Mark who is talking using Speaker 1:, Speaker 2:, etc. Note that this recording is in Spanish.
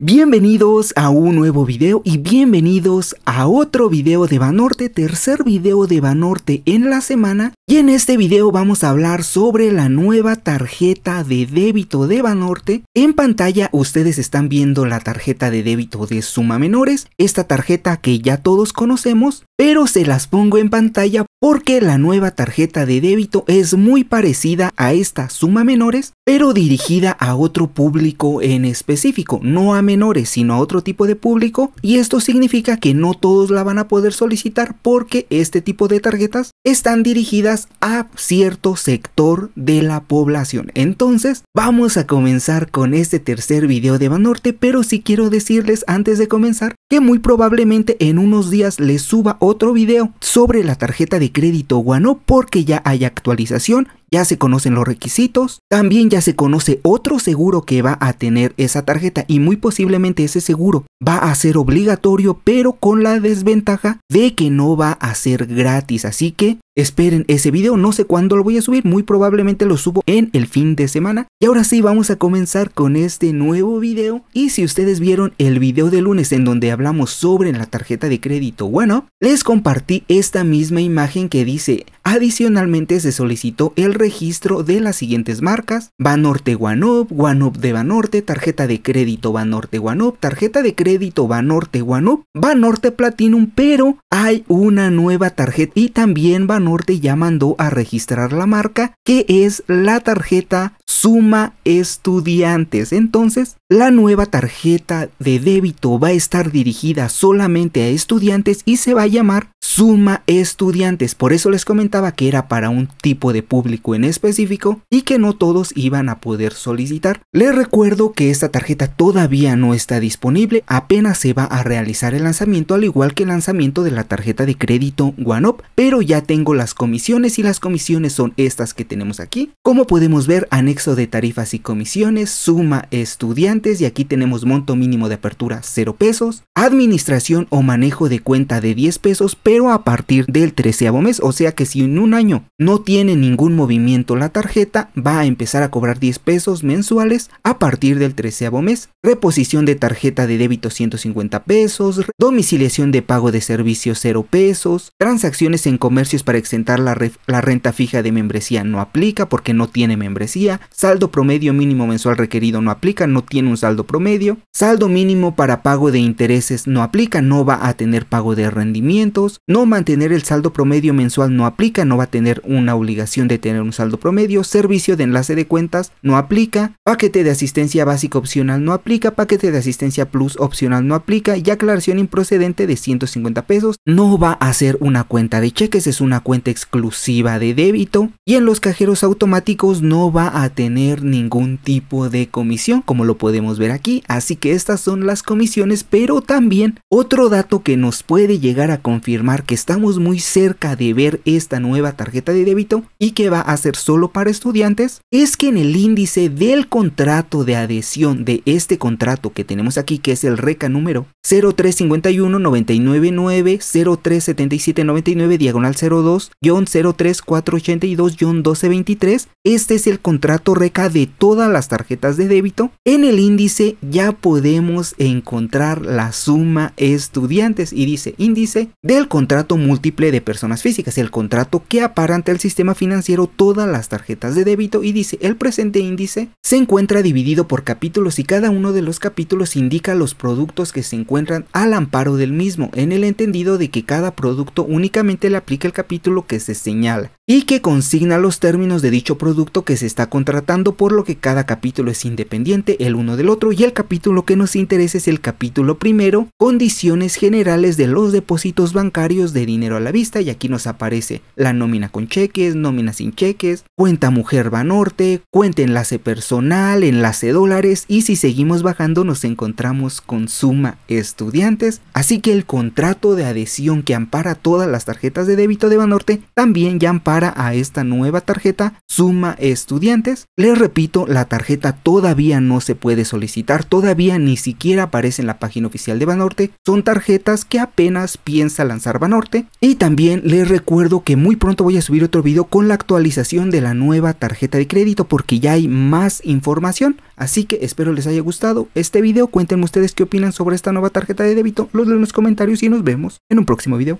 Speaker 1: Bienvenidos a un nuevo video y bienvenidos a otro video de Banorte, tercer video de Banorte en la semana y en este video vamos a hablar sobre la nueva tarjeta de débito de Banorte. En pantalla ustedes están viendo la tarjeta de débito de suma menores, esta tarjeta que ya todos conocemos pero se las pongo en pantalla porque la nueva tarjeta de débito es muy parecida a esta suma menores, pero dirigida a otro público en específico, no a menores, sino a otro tipo de público, y esto significa que no todos la van a poder solicitar porque este tipo de tarjetas están dirigidas a cierto sector de la población. Entonces, vamos a comenzar con este tercer video de Banorte, pero sí quiero decirles antes de comenzar que muy probablemente en unos días les suba otro video sobre la tarjeta de crédito Guano porque ya hay actualización, ya se conocen los requisitos, también ya se conoce otro seguro que va a tener esa tarjeta y muy posiblemente ese seguro va a ser obligatorio pero con la desventaja de que no va a ser gratis, así que Esperen ese video, no sé cuándo lo voy a subir, muy probablemente lo subo en el fin de semana. Y ahora sí, vamos a comenzar con este nuevo video. Y si ustedes vieron el video de lunes en donde hablamos sobre la tarjeta de crédito, bueno, les compartí esta misma imagen que dice Adicionalmente se solicitó el registro de las siguientes marcas, Banorte Guanup, Guanup de Banorte, tarjeta de crédito Banorte OneUp tarjeta de crédito Banorte Guanup, Banorte Platinum, pero hay una nueva tarjeta y también Banorte ya mandó a registrar la marca que es la tarjeta Suma Estudiantes. Entonces, la nueva tarjeta de débito va a estar dirigida solamente a estudiantes y se va a llamar Suma Estudiantes. Por eso les comentaba que era para un tipo de público en específico y que no todos iban a poder solicitar. Les recuerdo que esta tarjeta todavía no está disponible, apenas se va a realizar el lanzamiento al igual que el lanzamiento de la tarjeta de crédito OneUp, pero ya tengo las comisiones y las comisiones son estas que tenemos aquí. Como podemos ver, anexo de tarifas y comisiones, suma estudiantes y aquí tenemos monto mínimo de apertura 0 pesos, administración o manejo de cuenta de 10 pesos, pero a partir del 13 mes, o sea que si un en un año no tiene ningún movimiento la tarjeta, va a empezar a cobrar 10 pesos mensuales a partir del treceavo mes. Reposición de tarjeta de débito 150 pesos, domiciliación de pago de servicios 0 pesos, transacciones en comercios para exentar la, la renta fija de membresía no aplica porque no tiene membresía, saldo promedio mínimo mensual requerido no aplica, no tiene un saldo promedio, saldo mínimo para pago de intereses no aplica, no va a tener pago de rendimientos, no mantener el saldo promedio mensual no aplica, no va a tener una obligación de tener un saldo promedio, servicio de enlace de cuentas no aplica, paquete de asistencia básica opcional no aplica, paquete de asistencia plus opcional no aplica y aclaración improcedente de 150 pesos no va a ser una cuenta de cheques, es una cuenta exclusiva de débito y en los cajeros automáticos no va a tener ningún tipo de comisión como lo podemos ver aquí, así que estas son las comisiones pero también otro dato que nos puede llegar a confirmar que estamos muy cerca de ver esta nueva tarjeta de débito y que va a ser solo para estudiantes, es que en el índice del contrato de adhesión de este contrato que tenemos aquí, que es el RECA número 0351 999 037799 diagonal 02 03482 1223, este es el contrato RECA de todas las tarjetas de débito. En el índice ya podemos encontrar la suma estudiantes y dice índice del contrato múltiple de personas físicas, el contrato que apara ante el sistema financiero todas las tarjetas de débito y dice el presente índice se encuentra dividido por capítulos y cada uno de los capítulos indica los productos que se encuentran al amparo del mismo en el entendido de que cada producto únicamente le aplica el capítulo que se señala y que consigna los términos de dicho producto que se está contratando, por lo que cada capítulo es independiente el uno del otro y el capítulo que nos interesa es el capítulo primero, condiciones generales de los depósitos bancarios de dinero a la vista y aquí nos aparece la nómina con cheques, nómina sin cheques, cuenta mujer banorte, cuenta enlace personal, enlace dólares y si seguimos bajando nos encontramos con suma estudiantes, así que el contrato de adhesión que ampara todas las tarjetas de débito de banorte también ya ampara a esta nueva tarjeta Suma Estudiantes. Les repito, la tarjeta todavía no se puede solicitar, todavía ni siquiera aparece en la página oficial de Banorte. Son tarjetas que apenas piensa lanzar Banorte. Y también les recuerdo que muy pronto voy a subir otro video con la actualización de la nueva tarjeta de crédito porque ya hay más información. Así que espero les haya gustado este video. Cuéntenme ustedes qué opinan sobre esta nueva tarjeta de débito. Los de en los comentarios y nos vemos en un próximo video.